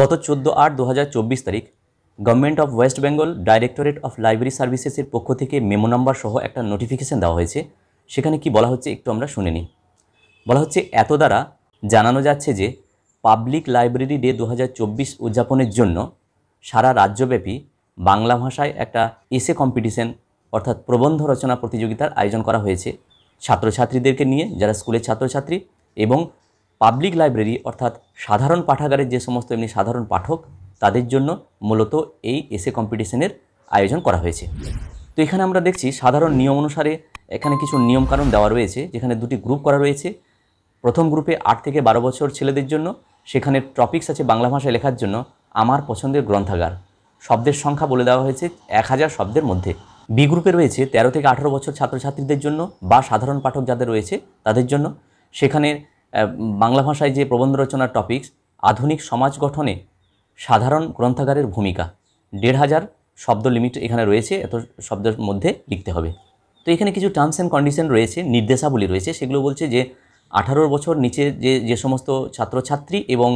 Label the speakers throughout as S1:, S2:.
S1: গত চোদ্দো আট দু তারিখ government of West Bengal directorate of library সার্ভিসেসের পক্ষ থেকে মেমো নাম্বার সহ একটা নোটিফিকেশান দেওয়া হয়েছে সেখানে কি বলা হচ্ছে একটু আমরা শুনে নিই বলা হচ্ছে এত দ্বারা জানানো যাচ্ছে যে পাবলিক লাইব্রেরি ডে দু উদযাপনের জন্য সারা রাজ্যব্যাপী বাংলা ভাষায় একটা এসে কম্পিটিশন অর্থাৎ প্রবন্ধ রচনা প্রতিযোগিতার আয়োজন করা হয়েছে ছাত্রছাত্রীদেরকে নিয়ে যারা স্কুলের ছাত্রছাত্রী এবং পাবলিক লাইব্রেরি অর্থাৎ সাধারণ পাঠাগারের যে সমস্ত এমনি সাধারণ পাঠক তাদের জন্য মূলত এই এসে কম্পিটিশনের আয়োজন করা হয়েছে তো এখানে আমরা দেখছি সাধারণ নিয়ম অনুসারে এখানে কিছু নিয়মকানুন দেওয়া রয়েছে যেখানে দুটি গ্রুপ করা রয়েছে প্রথম গ্রুপে আট থেকে বারো বছর ছেলেদের জন্য সেখানে টপিক্স আছে বাংলা ভাষায় লেখার জন্য আমার পছন্দের গ্রন্থাগার শব্দের সংখ্যা বলে দেওয়া হয়েছে এক হাজার শব্দের মধ্যে বি গ্রুপে রয়েছে ১৩ থেকে আঠারো বছর ছাত্রছাত্রীদের জন্য বা সাধারণ পাঠক যাদের রয়েছে তাদের জন্য সেখানে বাংলা ভাষায় যে প্রবন্ধ রচনার টপিকস আধুনিক সমাজ গঠনে সাধারণ গ্রন্থাগারের ভূমিকা দেড় হাজার শব্দ লিমিট এখানে রয়েছে এত শব্দের মধ্যে লিখতে হবে তো এখানে কিছু টার্মস অ্যান্ড কন্ডিশন রয়েছে নির্দেশাবলী রয়েছে সেগুলো বলছে যে আঠারো বছর নিচে যে যে সমস্ত ছাত্রছাত্রী এবং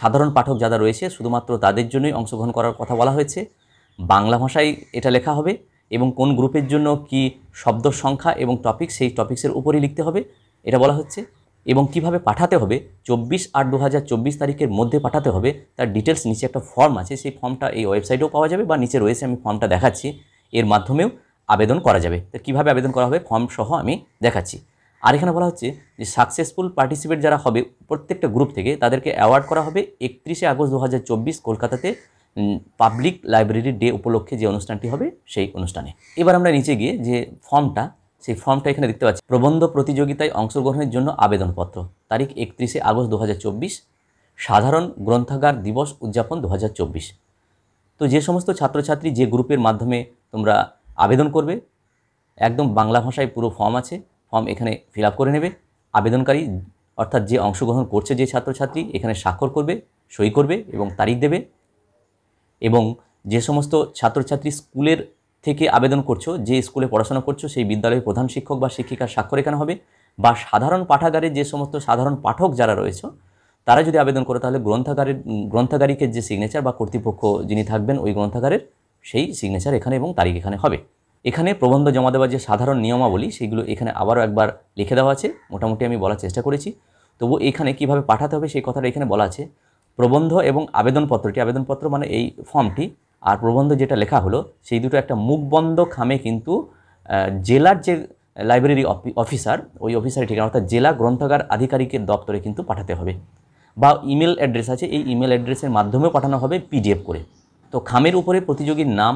S1: সাধারণ পাঠক যারা রয়েছে শুধুমাত্র তাদের জন্যই অংশগ্রহণ করার কথা বলা হয়েছে বাংলা ভাষায় এটা লেখা হবে এবং কোন গ্রুপের জন্য কি শব্দ সংখ্যা এবং টপিক সেই টপিক্সের উপরেই লিখতে হবে এটা বলা হচ্ছে এবং কিভাবে পাঠাতে হবে চব্বিশ আট দু হাজার চব্বিশ তারিখের মধ্যে পাঠাতে হবে তার ডিটেলস নিচে একটা ফর্ম আছে সেই ফর্মটা এই ওয়েবসাইটেও পাওয়া যাবে বা নিচে রয়েছে আমি ফর্মটা দেখাচ্ছি এর মাধ্যমেও আবেদন করা যাবে তো কীভাবে আবেদন করা হবে ফর্ম সহ আমি দেখাচ্ছি আর এখানে বলা হচ্ছে যে সাকসেসফুল পার্টিসিপেট যারা হবে প্রত্যেকটা গ্রুপ থেকে তাদেরকে অ্যাওয়ার্ড করা হবে একত্রিশে আগস্ট দু কলকাতাতে পাবলিক লাইব্রেরি ডে উপলক্ষে যে অনুষ্ঠানটি হবে সেই অনুষ্ঠানে এবার আমরা নিচে গিয়ে যে ফর্মটা সেই ফর্মটা এখানে দেখতে পাচ্ছি প্রবন্ধ প্রতিযোগিতায় অংশগ্রহণের জন্য আবেদনপত্র তারিখ একত্রিশে আগস্ট দু সাধারণ গ্রন্থাগার দিবস উদযাপন দু তো যে সমস্ত ছাত্রছাত্রী যে গ্রুপের মাধ্যমে তোমরা আবেদন করবে একদম বাংলা ভাষায় পুরো ফর্ম আছে ফর্ম এখানে ফিল করে নেবে আবেদনকারী অর্থাৎ যে অংশগ্রহণ করছে যে ছাত্রছাত্রী এখানে স্বাক্ষর করবে সই করবে এবং তারিখ দেবে এবং যে সমস্ত ছাত্রছাত্রী স্কুলের থেকে আবেদন করছো যে স্কুলে পড়াশোনা করছো সেই বিদ্যালয়ের প্রধান শিক্ষক বা শিক্ষিকার স্বাক্ষর এখানে হবে বা সাধারণ পাঠাগারে যে সমস্ত সাধারণ পাঠক যারা রয়েছে তারা যদি আবেদন করে তাহলে গ্রন্থাগারের গ্রন্থাগারিকের যে সিগনেচার বা কর্তৃপক্ষ যিনি থাকবেন ওই গ্রন্থাগারের সেই সিগনেচার এখানে এবং তারিখ এখানে হবে এখানে প্রবন্ধ জমা দেওয়ার যে সাধারণ নিয়মাবলী সেগুলো এখানে আবারও একবার লিখে দেওয়া আছে মোটামুটি আমি বলার চেষ্টা করেছি তবু এখানে কিভাবে পাঠাতে হবে সেই কথাটা এখানে বলা আছে প্রবন্ধ এবং আবেদনপত্রটি আবেদনপত্র মানে এই ফর্মটি আর প্রবন্ধ যেটা লেখা হলো সেই দুটো একটা মুখবন্ধ খামে কিন্তু জেলার যে লাইব্রেরি অফিসার ওই অফিসারের ঠিকানা অর্থাৎ জেলা গ্রন্থাগার আধিকারিকের দপ্তরে কিন্তু পাঠাতে হবে বা ইমেল অ্যাড্রেস আছে এই ইমেল অ্যাড্রেসের মাধ্যমে পাঠানো হবে পিডিএফ করে তো খামের উপরে প্রতিযোগীর নাম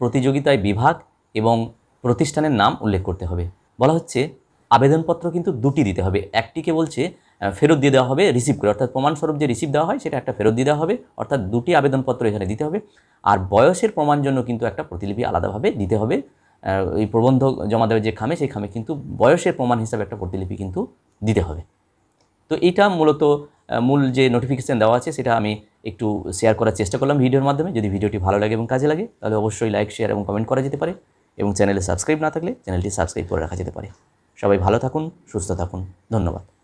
S1: প্রতিযোগিতায় বিভাগ এবং প্রতিষ্ঠানের নাম উল্লেখ করতে হবে বলা হচ্ছে আবেদনপত্র কিন্তু দুটি দিতে হবে একটিকে বলছে ফেরত দিয়ে দেওয়া হবে রিসিভ করে অর্থাৎ প্রমাণস্বরূপ যে রিসিভ দেওয়া হয় সেটা একটা ফেরত দিয়ে দেওয়া হবে অর্থাৎ দুটি আবেদনপত্র এখানে দিতে হবে আর বয়সের প্রমাণ জন্য কিন্তু একটা প্রতিলিপি আলাদাভাবে দিতে হবে এই প্রবন্ধ জমা দেওয়ার যে খামে সেই খামে কিন্তু বয়সের প্রমাণ হিসাবে একটা প্রতিলিপি কিন্তু দিতে হবে তো এটা মূলত মূল যে নোটিফিকেশান দেওয়া আছে সেটা আমি একটু শেয়ার করার চেষ্টা করলাম ভিডিওর মাধ্যমে যদি ভিডিওটি ভালো লাগে এবং কাজে লাগে তাহলে অবশ্যই লাইক শেয়ার এবং কমেন্ট করা যেতে পারে এবং চ্যানেলে সাবস্ক্রাইব না থাকলে চ্যানেলটি সাবস্ক্রাইব করে রাখা যেতে পারে সবাই ভালো থাকুন সুস্থ থাকুন ধন্যবাদ